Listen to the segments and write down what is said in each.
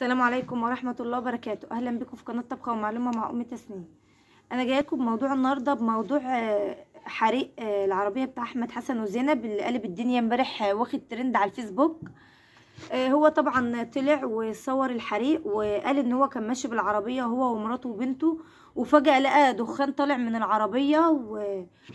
السلام عليكم ورحمة الله وبركاته أهلا بكم في قناة طبخة ومعلومة مع أم تسنيم أنا جاية لكم بموضوع النهاردة بموضوع آه، حريق آه، العربية بتاع أحمد حسن وزينب اللي قلب الدنيا امبارح آه، واخد ترند على الفيسبوك هو طبعا طلع وصور الحريق وقال ان هو كان ماشي بالعربية هو ومراته وبنته وفجأة لقى دخان طالع من العربية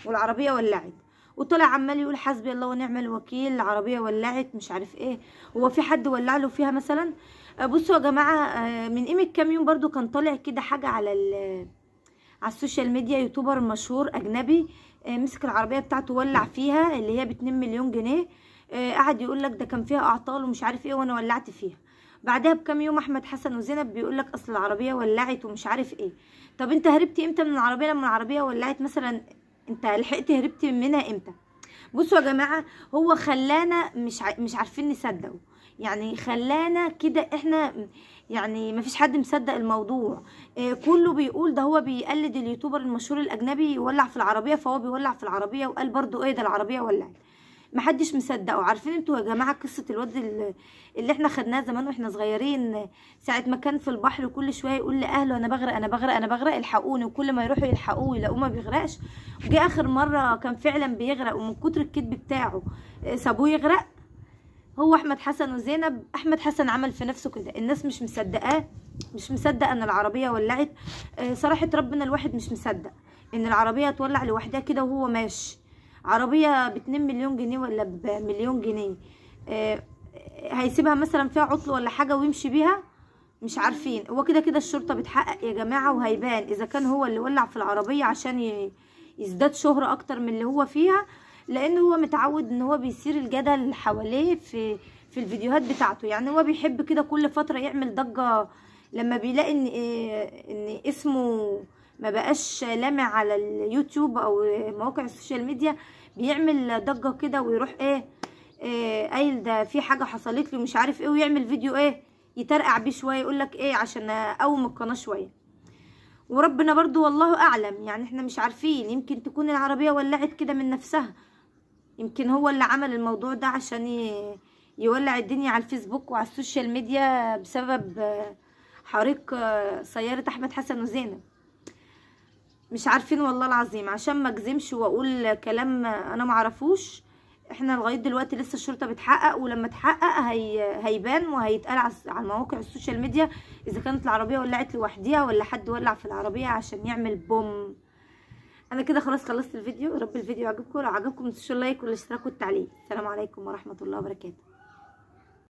والعربية ولعت وطلع عمال يقول حسبي الله ونعم الوكيل العربيه ولعت مش عارف ايه هو في حد ولع له فيها مثلا آه، بصوا يا جماعه آه، من قيمه كام يوم برده كان طالع كده حاجه على على السوشيال ميديا يوتيوبر مشهور اجنبي آه، مسك العربيه بتاعته ولع فيها اللي هي ب مليون جنيه قعد يقول لك ده كان فيها اعطال ومش عارف ايه وانا ولعت فيها بعدها بكام يوم احمد حسن وزينب بيقول لك اصل العربيه ولعت ومش عارف ايه طب انت هربتي امتى من العربيه لما العربيه ولعت مثلا انت لحقتي هربتي منها امتى بصوا يا جماعه هو خلانا مش ع... مش عارفين نصدقه يعني خلانا كده احنا يعني مفيش حد مصدق الموضوع آه كله بيقول ده هو بيقلد اليوتيوبر المشهور الاجنبي يولع في العربيه فهو بيولع في العربيه وقال برضو ايه ده العربيه ولعت محدش مصدقه عارفين انتوا يا جماعه قصه الواد اللي احنا خدناه زمان واحنا صغيرين ساعه ما كان في البحر وكل شويه يقول لاهله انا بغرق انا بغرق انا بغرق الحقوني وكل ما يروحوا يلحقوه يلاقوه ما بيغرقش وجي اخر مره كان فعلا بيغرق ومن كتر الكذب بتاعه آه، سابوه يغرق هو احمد حسن وزينب احمد حسن عمل في نفسه كده الناس مش مصدقاه مش مصدق ان العربيه ولعت آه، صراحه ربنا الواحد مش مصدق ان العربيه تولع لوحدها كده وهو ماشي عربيه باتنين مليون جنيه ولا بمليون جنيه آه هيسيبها مثلا فيها عطل ولا حاجه ويمشي بيها مش عارفين هو كده كده الشرطه بتحقق يا جماعه وهيبان اذا كان هو اللي ولع في العربيه عشان يزداد شهره اكتر من اللي هو فيها لان هو متعود ان هو بيثير الجدل حواليه في في الفيديوهات بتاعته يعني هو بيحب كده كل فتره يعمل ضجه لما بيلاقي ان آه، ان اسمه ما بقاش لامع على اليوتيوب او مواقع السوشيال ميديا بيعمل ضجه كده ويروح ايه, إيه، قايل ده في حاجه حصلت لي مش عارف ايه ويعمل فيديو ايه يترقع بيه شويه يقول لك ايه عشان اقوم القناه شويه وربنا برضو والله اعلم يعني احنا مش عارفين يمكن تكون العربيه ولعت كده من نفسها يمكن هو اللي عمل الموضوع ده عشان يولع الدنيا على الفيسبوك وعلى السوشيال ميديا بسبب حريق سياره احمد حسن وزينب مش عارفين والله العظيم عشان ما اجزمش واقول كلام انا ما اعرفوش احنا لغايه دلوقتي لسه الشرطه بتحقق ولما تحقق هي هيبان وهيتقال على مواقع السوشيال ميديا اذا كانت العربيه ولعت لوحديها ولا حد ولع في العربيه عشان يعمل بوم انا كده خلاص خلصت الفيديو يا رب الفيديو عجبكم لو عجبكم ما تنسوش اللايك والاشتراك والتعليق السلام عليكم ورحمه الله وبركاته